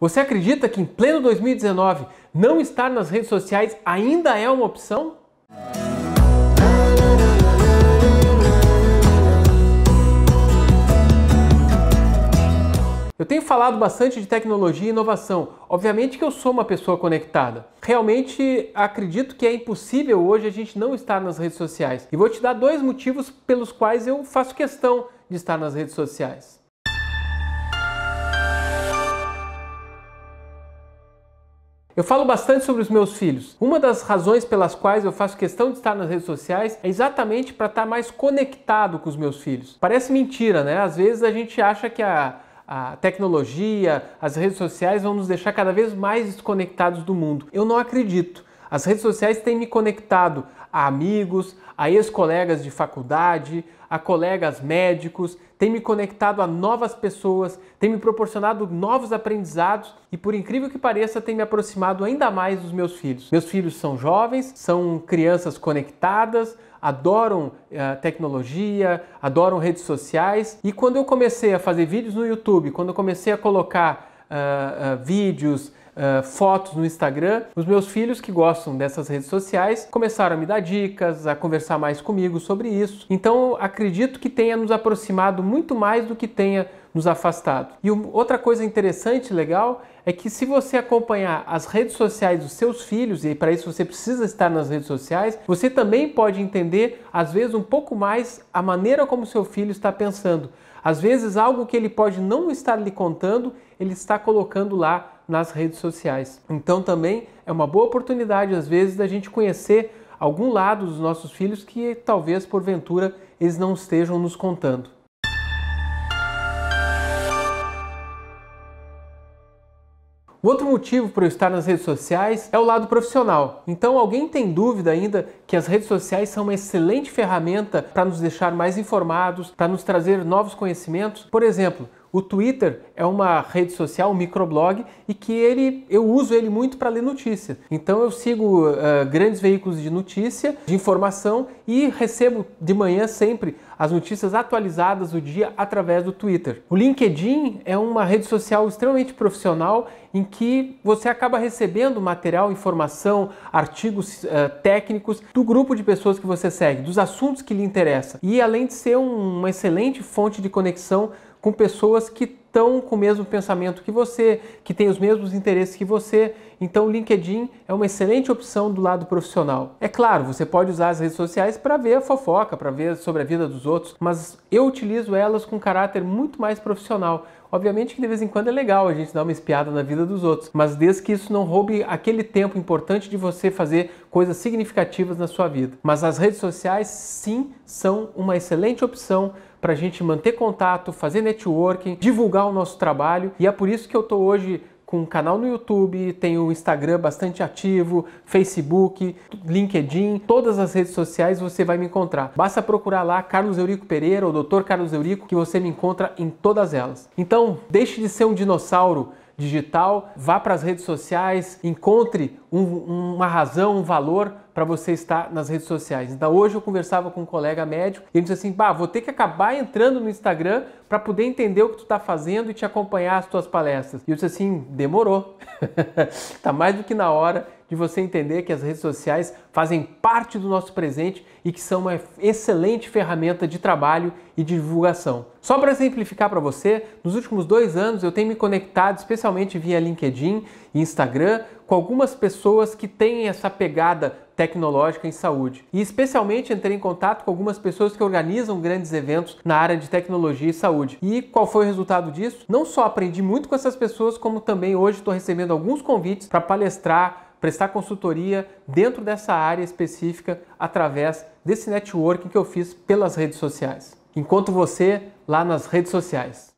Você acredita que em pleno 2019 não estar nas redes sociais ainda é uma opção? Eu tenho falado bastante de tecnologia e inovação. Obviamente que eu sou uma pessoa conectada. Realmente acredito que é impossível hoje a gente não estar nas redes sociais. E vou te dar dois motivos pelos quais eu faço questão de estar nas redes sociais. Eu falo bastante sobre os meus filhos. Uma das razões pelas quais eu faço questão de estar nas redes sociais é exatamente para estar tá mais conectado com os meus filhos. Parece mentira, né? Às vezes a gente acha que a a tecnologia, as redes sociais vão nos deixar cada vez mais desconectados do mundo. Eu não acredito. As redes sociais têm me conectado a amigos, a ex-colegas de faculdade, a colegas médicos, têm me conectado a novas pessoas, têm me proporcionado novos aprendizados e, por incrível que pareça, têm me aproximado ainda mais dos meus filhos. Meus filhos são jovens, são crianças conectadas, adoram uh, tecnologia, adoram redes sociais. E quando eu comecei a fazer vídeos no YouTube, quando eu comecei a colocar uh, uh, vídeos, eh, fotos no Instagram, os meus filhos que gostam dessas redes sociais começaram a me dar dicas, a conversar mais comigo sobre isso. Então acredito que tenha nos aproximado muito mais do que tenha nos afastado. E outra coisa interessante, legal, é que se você acompanhar as redes sociais dos seus filhos, e para isso você precisa estar nas redes sociais, você também pode entender, às vezes, um pouco mais a maneira como seu filho está pensando. Às vezes, algo que ele pode não estar lhe contando, ele está colocando lá nas redes sociais. Então também é uma boa oportunidade às vezes da gente conhecer algum lado dos nossos filhos que talvez porventura eles não estejam nos contando. O outro motivo para eu estar nas redes sociais é o lado profissional. Então, alguém tem dúvida ainda que as redes sociais são uma excelente ferramenta para nos deixar mais informados, para nos trazer novos conhecimentos? Por exemplo, o Twitter é uma rede social, um microblog, e que ele eu uso ele muito para ler notícia. Então eu sigo uh, grandes veículos de notícia, de informação e recebo de manhã sempre as notícias atualizadas do dia através do Twitter. O LinkedIn é uma rede social extremamente profissional em que você acaba recebendo material, informação, artigos uh, técnicos do grupo de pessoas que você segue, dos assuntos que lhe interessam. E além de ser um, uma excelente fonte de conexão com pessoas que estão com o mesmo pensamento que você, que têm os mesmos interesses que você. Então, o LinkedIn é uma excelente opção do lado profissional. É claro, você pode usar as redes sociais para ver a fofoca, para ver sobre a vida dos outros, mas eu utilizo elas com caráter muito mais profissional. Obviamente que de vez em quando é legal a gente dar uma espiada na vida dos outros, mas desde que isso não roube aquele tempo importante de você fazer coisas significativas na sua vida. Mas as redes sociais, sim, são uma excelente opção para a gente manter contato, fazer networking, divulgar o nosso trabalho e é por isso que eu estou hoje com um canal no YouTube, tenho um Instagram bastante ativo, Facebook, LinkedIn, todas as redes sociais você vai me encontrar. Basta procurar lá Carlos Eurico Pereira ou Dr. Carlos Eurico que você me encontra em todas elas. Então, deixe de ser um dinossauro digital, vá para as redes sociais, encontre um, uma razão, um valor para você estar nas redes sociais. Então hoje eu conversava com um colega médico e ele disse assim: "Bah, vou ter que acabar entrando no Instagram para poder entender o que tu está fazendo e te acompanhar as tuas palestras". E eu disse assim: "Demorou. tá mais do que na hora de você entender que as redes sociais fazem parte do nosso presente e que são uma excelente ferramenta de trabalho e de divulgação. Só para simplificar para você, nos últimos dois anos eu tenho me conectado, especialmente via LinkedIn e Instagram, com algumas pessoas que têm essa pegada tecnológica em saúde. E especialmente entrei em contato com algumas pessoas que organizam grandes eventos na área de tecnologia e saúde. E qual foi o resultado disso? Não só aprendi muito com essas pessoas, como também hoje estou recebendo alguns convites para palestrar prestar consultoria dentro dessa área específica através desse networking que eu fiz pelas redes sociais. Encontro você lá nas redes sociais.